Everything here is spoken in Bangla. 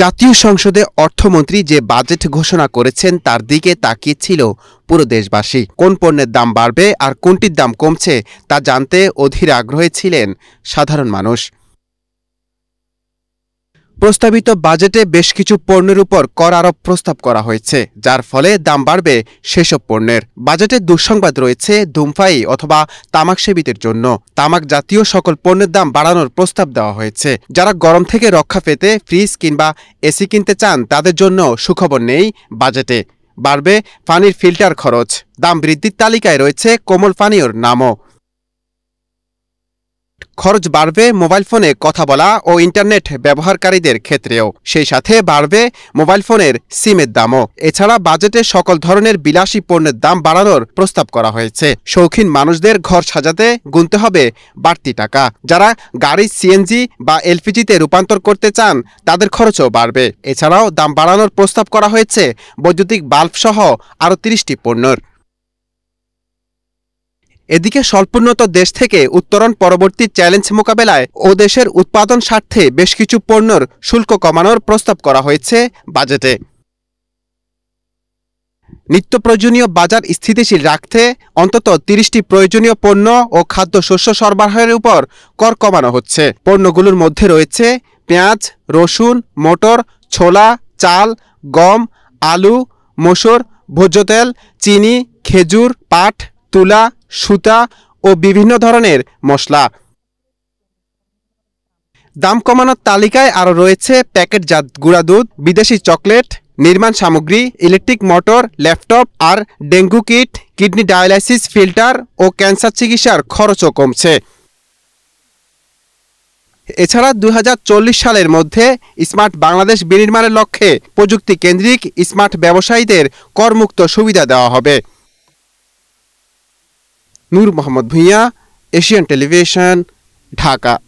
জাতীয় সংসদে অর্থমন্ত্রী যে বাজেট ঘোষণা করেছেন তার দিকে তাকিয়েছিল পুরো দেশবাসী কোন পণ্যের দাম বাড়বে আর কোনটির দাম কমছে তা জানতে অধীর আগ্রহে ছিলেন সাধারণ মানুষ প্রস্তাবিত বাজেটে বেশ কিছু পণ্যের উপর কর আরোপ প্রস্তাব করা হয়েছে যার ফলে দাম বাড়বে সেসব পণ্যের বাজেটে দুঃসংবাদ রয়েছে ধূমফাই অথবা তামাক সেবীদের জন্য তামাক জাতীয় সকল পণ্যের দাম বাড়ানোর প্রস্তাব দেওয়া হয়েছে যারা গরম থেকে রক্ষা পেতে ফ্রিজ কিংবা এসি কিনতে চান তাদের জন্য সুখবর নেই বাজেটে বাড়বে পানির ফিল্টার খরচ দাম বৃদ্ধির তালিকায় রয়েছে কোমল পানীয়র নামও খরচ বাড়বে মোবাইল ফোনে কথা বলা ও ইন্টারনেট ব্যবহারকারীদের ক্ষেত্রেও সেই সাথে বাড়বে মোবাইল ফোনের সিমের দামও এছাড়া বাজেটে সকল ধরনের বিলাসী পণ্যের দাম বাড়ানোর প্রস্তাব করা হয়েছে শৌখিন মানুষদের ঘর সাজাতে গুনতে হবে বাড়তি টাকা যারা গাড়ি সিএনজি বা এলপিজিতে রূপান্তর করতে চান তাদের খরচও বাড়বে এছাড়াও দাম বাড়ানোর প্রস্তাব করা হয়েছে বৈদ্যুতিক বাল্বসহ আরও তিরিশটি পণ্যর এদিকে স্বল্পোন্নত দেশ থেকে উত্তরণ পরবর্তী চ্যালেঞ্জ মোকাবেলায় ও দেশের উৎপাদন স্বার্থে বেশ কিছু পণ্যর শুল্ক কমানোর প্রস্তাব করা হয়েছে বাজেটে নিত্য প্রয়োজনীয় বাজার স্থিতিশীল রাখতে অন্তত তিরিশটি প্রয়োজনীয় পণ্য ও খাদ্য শস্য সরবরাহের উপর কর কমানো হচ্ছে পণ্যগুলোর মধ্যে রয়েছে পেঁয়াজ রসুন মটর ছোলা চাল গম আলু মসুর ভোজ্যতেল চিনি খেজুর পাট তুলা সুতা ও বিভিন্ন ধরনের মশলা দাম কমানোর তালিকায় আরও রয়েছে প্যাকেটজাত গুঁড়া দুধ বিদেশি চকলেট নির্মাণ সামগ্রী ইলেকট্রিক মোটর ল্যাপটপ আর dengue kit kidney dialysis filter ও ক্যান্সার চিকিৎসার খরচও কমছে এছাড়া দু সালের মধ্যে স্মার্ট বাংলাদেশ বিনির্মাণের লক্ষ্যে প্রযুক্তি কেন্দ্রিক স্মার্ট ব্যবসায়ীদের করমুক্ত সুবিধা দেওয়া হবে नूर मोहम्मद भुइया एशियन टेलीविजन ढाका